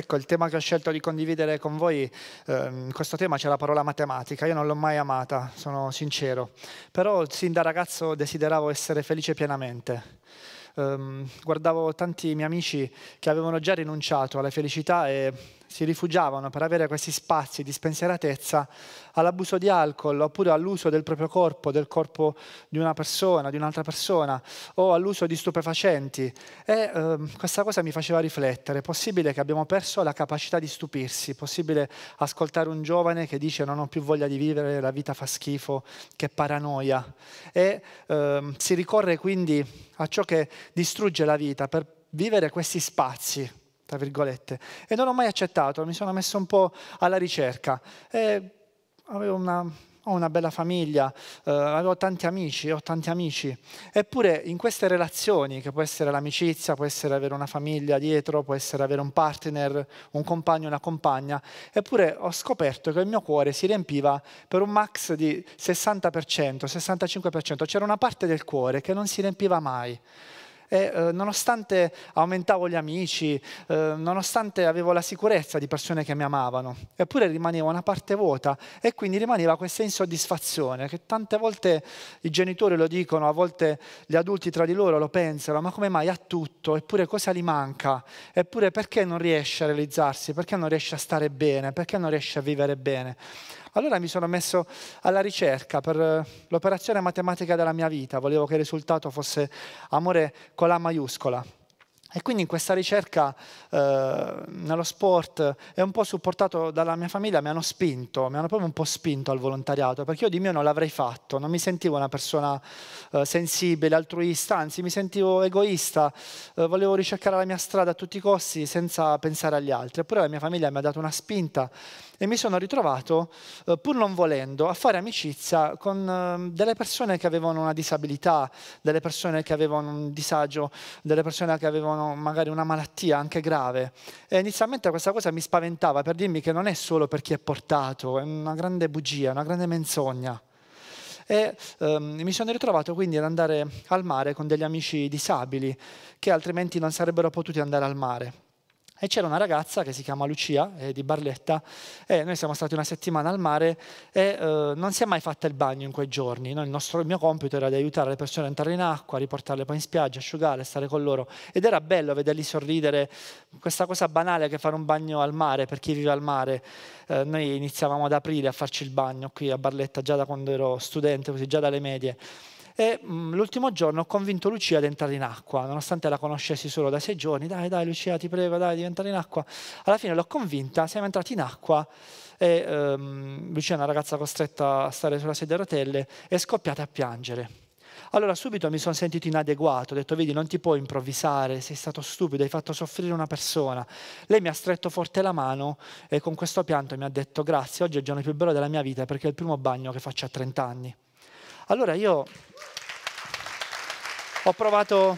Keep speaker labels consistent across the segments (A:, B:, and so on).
A: Ecco, il tema che ho scelto di condividere con voi, ehm, in questo tema c'è la parola matematica, io non l'ho mai amata, sono sincero, però sin da ragazzo desideravo essere felice pienamente. Ehm, guardavo tanti miei amici che avevano già rinunciato alla felicità e si rifugiavano per avere questi spazi di spensieratezza all'abuso di alcol oppure all'uso del proprio corpo, del corpo di una persona, di un'altra persona o all'uso di stupefacenti. E eh, questa cosa mi faceva riflettere, è possibile che abbiamo perso la capacità di stupirsi, è possibile ascoltare un giovane che dice non ho più voglia di vivere, la vita fa schifo, che paranoia. E eh, si ricorre quindi a ciò che distrugge la vita per vivere questi spazi tra virgolette, e non ho mai accettato, mi sono messo un po' alla ricerca. E avevo una, ho una bella famiglia, eh, avevo tanti amici, ho tanti amici. Eppure in queste relazioni, che può essere l'amicizia, può essere avere una famiglia dietro, può essere avere un partner, un compagno, una compagna, eppure ho scoperto che il mio cuore si riempiva per un max di 60%, 65%. C'era una parte del cuore che non si riempiva mai e eh, nonostante aumentavo gli amici, eh, nonostante avevo la sicurezza di persone che mi amavano, eppure rimaneva una parte vuota e quindi rimaneva questa insoddisfazione che tante volte i genitori lo dicono, a volte gli adulti tra di loro lo pensano, ma come mai ha tutto, eppure cosa gli manca, eppure perché non riesce a realizzarsi, perché non riesce a stare bene, perché non riesce a vivere bene. Allora mi sono messo alla ricerca per eh, l'operazione matematica della mia vita, volevo che il risultato fosse amore con la maiuscola. E quindi in questa ricerca eh, nello sport è un po' supportato dalla mia famiglia, mi hanno spinto, mi hanno proprio un po' spinto al volontariato, perché io di mio non l'avrei fatto, non mi sentivo una persona eh, sensibile, altruista, anzi mi sentivo egoista, eh, volevo ricercare la mia strada a tutti i costi senza pensare agli altri, eppure la mia famiglia mi ha dato una spinta e mi sono ritrovato, eh, pur non volendo, a fare amicizia con ehm, delle persone che avevano una disabilità, delle persone che avevano un disagio, delle persone che avevano avevano magari una malattia anche grave. E inizialmente questa cosa mi spaventava per dirmi che non è solo per chi è portato, è una grande bugia, una grande menzogna. E ehm, mi sono ritrovato quindi ad andare al mare con degli amici disabili che altrimenti non sarebbero potuti andare al mare. E c'era una ragazza che si chiama Lucia, eh, di Barletta, e noi siamo stati una settimana al mare e eh, non si è mai fatta il bagno in quei giorni. No? Il, nostro, il, mio compito era di aiutare le persone a entrare in acqua, riportarle poi in spiaggia, asciugare, stare con loro. Ed era bello vederli sorridere, questa cosa banale che fare un bagno al mare, per chi vive al mare. Eh, noi iniziavamo ad aprile a farci il bagno qui a Barletta già da quando ero studente, così già dalle medie e mh, mm, l'ultimo giorno ho convinto Lucia ad entrare in acqua, nonostante la conoscessi solo da sei giorni, dai dai Lucia ti prego dai di entrare in acqua, alla fine l'ho convinta, siamo entrati in acqua e ehm, Lucia è una ragazza costretta a stare sulla sedia a rotelle e scoppiate a piangere. Allora subito mi sono sentito inadeguato, ho detto vedi non ti puoi improvvisare, sei stato stupido, hai fatto soffrire una persona. Lei mi ha stretto forte la mano e con questo pianto mi ha detto grazie, oggi è il giorno più bello della mia vita perché è il primo bagno che faccio a 30 anni. Allora io ho provato,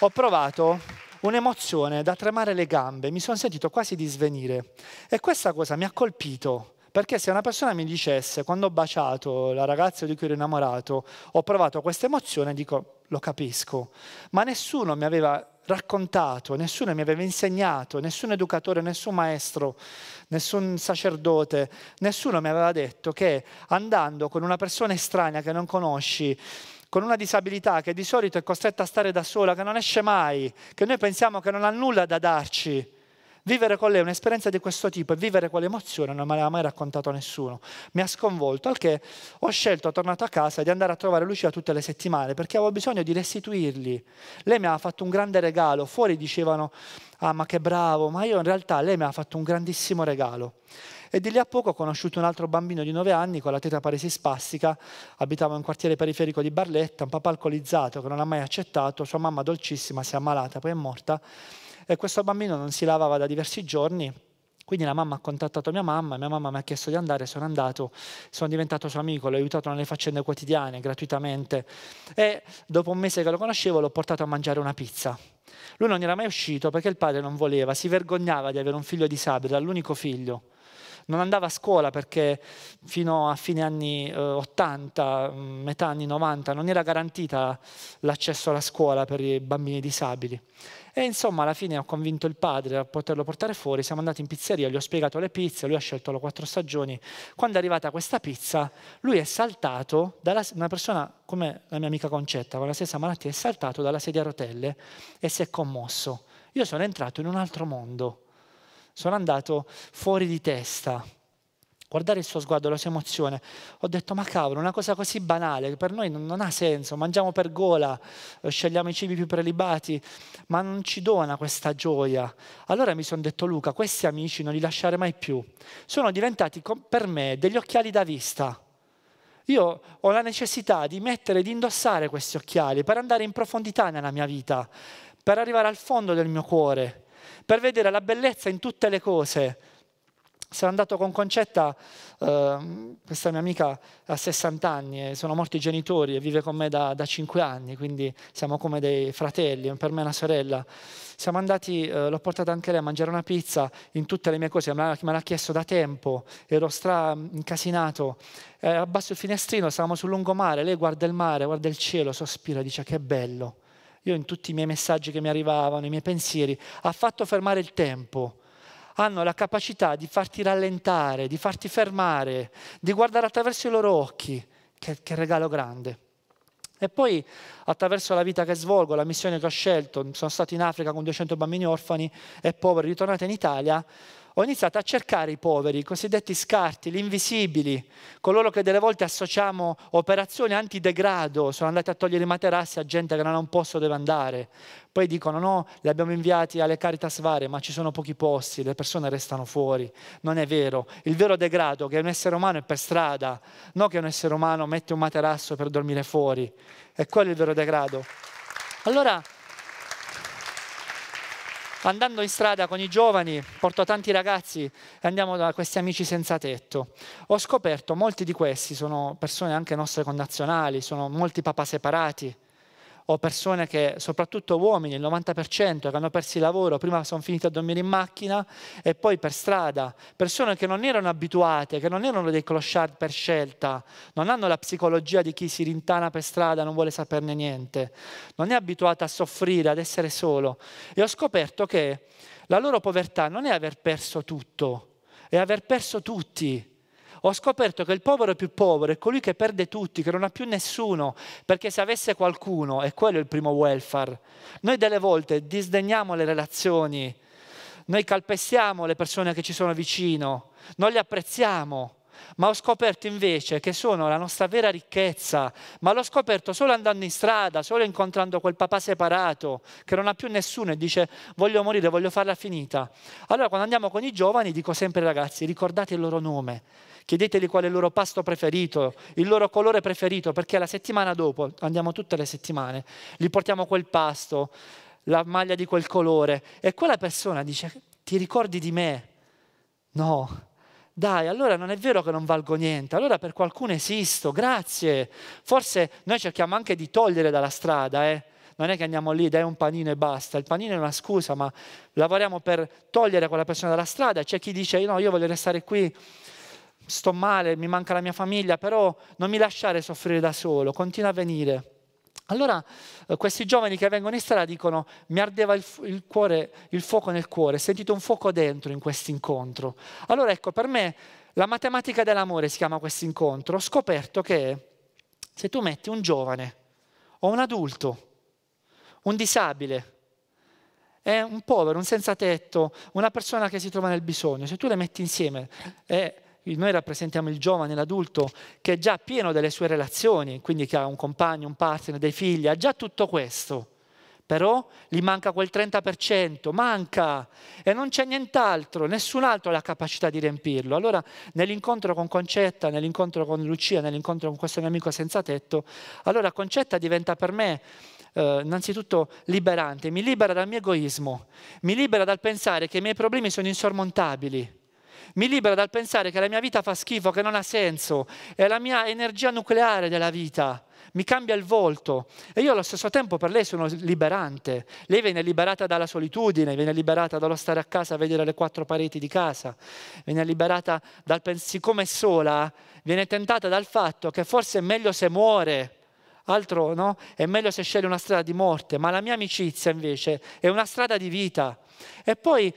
A: ho provato un'emozione da tremare le gambe, mi sono sentito quasi di svenire e questa cosa mi ha colpito perché se una persona mi dicesse, quando ho baciato la ragazza di cui ero innamorato, ho provato questa emozione, dico, lo capisco. Ma nessuno mi aveva raccontato, nessuno mi aveva insegnato, nessun educatore, nessun maestro, nessun sacerdote, nessuno mi aveva detto che andando con una persona estranea che non conosci, con una disabilità che di solito è costretta a stare da sola, che non esce mai, che noi pensiamo che non ha nulla da darci, Vivere con lei un'esperienza di questo tipo e vivere quell'emozione non me l'aveva mai raccontato nessuno. Mi ha sconvolto, al che ho scelto, tornato a casa, di andare a trovare Lucia tutte le settimane perché avevo bisogno di restituirgli. Lei mi ha fatto un grande regalo, fuori dicevano ah ma che bravo, ma io in realtà lei mi ha fatto un grandissimo regalo. E di lì a poco ho conosciuto un altro bambino di 9 anni con la teta paresi spastica, abitavo in un quartiere periferico di Barletta, un papà alcolizzato che non ha mai accettato, sua mamma dolcissima si è ammalata, poi è morta e questo bambino non si lavava da diversi giorni. Quindi la mamma ha contattato mia mamma, mia mamma mi ha chiesto di andare, sono andato, sono diventato suo amico, l'ho aiutato nelle faccende quotidiane gratuitamente e dopo un mese che lo conoscevo l'ho portato a mangiare una pizza. Lui non era mai uscito perché il padre non voleva, si vergognava di avere un figlio disabile, era l'unico figlio non andava a scuola perché fino a fine anni 80, eh, mm, metà anni 90 non era garantita l'accesso alla scuola per i bambini disabili. E insomma alla fine ho convinto il padre a poterlo portare fuori, siamo andati in pizzeria, gli ho spiegato le pizze, lui ha scelto le quattro stagioni. Quando è arrivata questa pizza, lui è saltato, dalla, una persona come la mia amica Concetta, con la stessa malattia, è saltato dalla sedia a rotelle e si è commosso. Io sono entrato in un altro mondo sono andato fuori di testa. Guardare il suo sguardo, la sua emozione, ho detto ma cavolo, una cosa così banale, che per noi non, non ha senso, mangiamo per gola, eh, scegliamo i cibi più prelibati, ma non ci dona questa gioia. Allora mi sono detto Luca, questi amici non li lasciare mai più, sono diventati per me degli occhiali da vista. Io ho la necessità di mettere, di indossare questi occhiali per andare in profondità nella mia vita, per arrivare al fondo del mio cuore per vedere la bellezza in tutte le cose. Sono andato con Concetta, eh, questa mia amica ha 60 anni, e sono morti i genitori e vive con me da, da 5 anni, quindi siamo come dei fratelli, per me è una sorella. Siamo andati, eh, l'ho portata anche lei a mangiare una pizza in tutte le mie cose, me l'ha, chiesto da tempo, ero stra mm, incasinato. Eh, abbasso il finestrino, stavamo sul lungomare, lei guarda il mare, guarda il cielo, sospira, dice che bello io in tutti i miei messaggi che mi arrivavano, i miei pensieri, ha fatto fermare il tempo. Hanno la capacità di farti rallentare, di farti fermare, di guardare attraverso i loro occhi. Che, che regalo grande. E poi attraverso la vita che svolgo, la missione che ho scelto, sono stato in Africa con 200 bambini orfani e poveri, ritornato in Italia, ho iniziato a cercare i poveri, i cosiddetti scarti, gli invisibili, coloro che delle volte associamo operazioni antidegrado, sono andati a togliere i materassi a gente che non ha un posto dove andare, poi dicono no, li abbiamo inviati alle Caritas varie, ma ci sono pochi posti, le persone restano fuori, non è vero, il vero degrado è che un essere umano è per strada, non che un essere umano mette un materasso per dormire fuori, è quello il vero degrado. Allora, andando in strada con i giovani, porto tanti ragazzi e andiamo da questi amici senza tetto. Ho scoperto molti di questi sono persone anche nostre connazionali, sono molti papà separati, o persone che, soprattutto uomini, il 90%, che hanno perso il lavoro, prima sono finiti a dormire in macchina e poi per strada, persone che non erano abituate, che non erano dei clochard per scelta, non hanno la psicologia di chi si rintana per strada, non vuole saperne niente, non è abituata a soffrire, ad essere solo. E ho scoperto che la loro povertà non è aver perso tutto, è aver perso tutti ho scoperto che il povero più povero è colui che perde tutti, che non ha più nessuno, perché se avesse qualcuno, è quello il primo welfare. Noi delle volte disdegniamo le relazioni, noi calpestiamo le persone che ci sono vicino, non le apprezziamo, ma ho scoperto invece che sono la nostra vera ricchezza, ma l'ho scoperto solo andando in strada, solo incontrando quel papà separato che non ha più nessuno e dice voglio morire, voglio farla finita. Allora quando andiamo con i giovani dico sempre ragazzi ricordate il loro nome chiedeteli qual è il loro pasto preferito, il loro colore preferito, perché la settimana dopo, andiamo tutte le settimane, gli portiamo quel pasto, la maglia di quel colore e quella persona dice ti ricordi di me? No. Dai, allora non è vero che non valgo niente, allora per qualcuno esisto, grazie. Forse noi cerchiamo anche di togliere dalla strada, eh non è che andiamo lì, dai un panino e basta, il panino è una scusa, ma lavoriamo per togliere quella persona dalla strada, c'è chi dice no, io voglio restare qui sto male, mi manca la mia famiglia, però non mi lasciare soffrire da solo, continua a venire. Allora eh, questi giovani che vengono in strada dicono mi ardeva il, il, cuore, il fuoco nel cuore, ho sentito un fuoco dentro in questo incontro. Allora ecco, per me la matematica dell'amore si chiama questo incontro. Ho scoperto che se tu metti un giovane o un adulto, un disabile, un povero, un senza tetto, una persona che si trova nel bisogno, se tu le metti insieme... Eh, noi rappresentiamo il giovane, l'adulto che è già pieno delle sue relazioni, quindi che ha un compagno, un partner, dei figli, ha già tutto questo. Però gli manca quel 30%, manca e non c'è nient'altro, nessun altro ha la capacità di riempirlo. Allora nell'incontro con Concetta, nell'incontro con Lucia, nell'incontro con questo mio amico senza tetto, allora Concetta diventa per me Uh, innanzitutto liberante, mi libera dal mio egoismo, mi libera dal pensare che i miei problemi sono insormontabili mi libera dal pensare che la mia vita fa schifo, che non ha senso, è la mia energia nucleare della vita, mi cambia il volto e io allo stesso tempo per lei sono liberante, lei viene liberata dalla solitudine, viene liberata dallo stare a casa a vedere le quattro pareti di casa, viene liberata dal pensare, siccome è sola, viene tentata dal fatto che forse è meglio se muore altro no? È meglio se sceglie una strada di morte, ma la mia amicizia invece è una strada di vita. E poi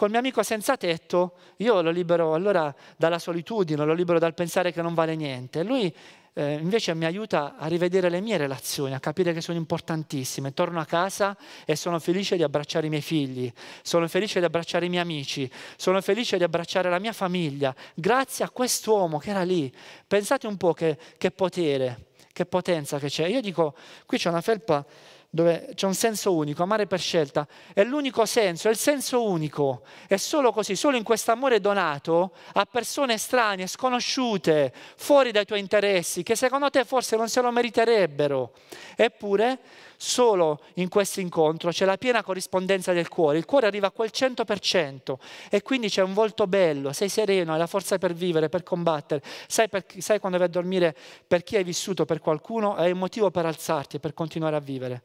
A: col mio amico senza tetto io lo libero allora dalla solitudine, lo libero dal pensare che non vale niente. Lui eh, invece mi aiuta a rivedere le mie relazioni, a capire che sono importantissime. Torno a casa e sono felice di abbracciare i miei figli, sono felice di abbracciare i miei amici, sono felice di abbracciare la mia famiglia, grazie a quest'uomo che era lì. Pensate un po' che, che potere, che potenza che c'è. Io dico, qui c'è una felpa dove c'è un senso unico, amare per scelta, è l'unico senso, è il senso unico, è solo così, solo in questo amore donato a persone strane, sconosciute, fuori dai tuoi interessi, che secondo te forse non se lo meriterebbero, eppure solo in questo incontro c'è la piena corrispondenza del cuore, il cuore arriva a quel 100% e quindi c'è un volto bello, sei sereno, hai la forza per vivere, per combattere, sai, per, sai quando vai a dormire per chi hai vissuto per qualcuno, hai un motivo per alzarti e per continuare a vivere.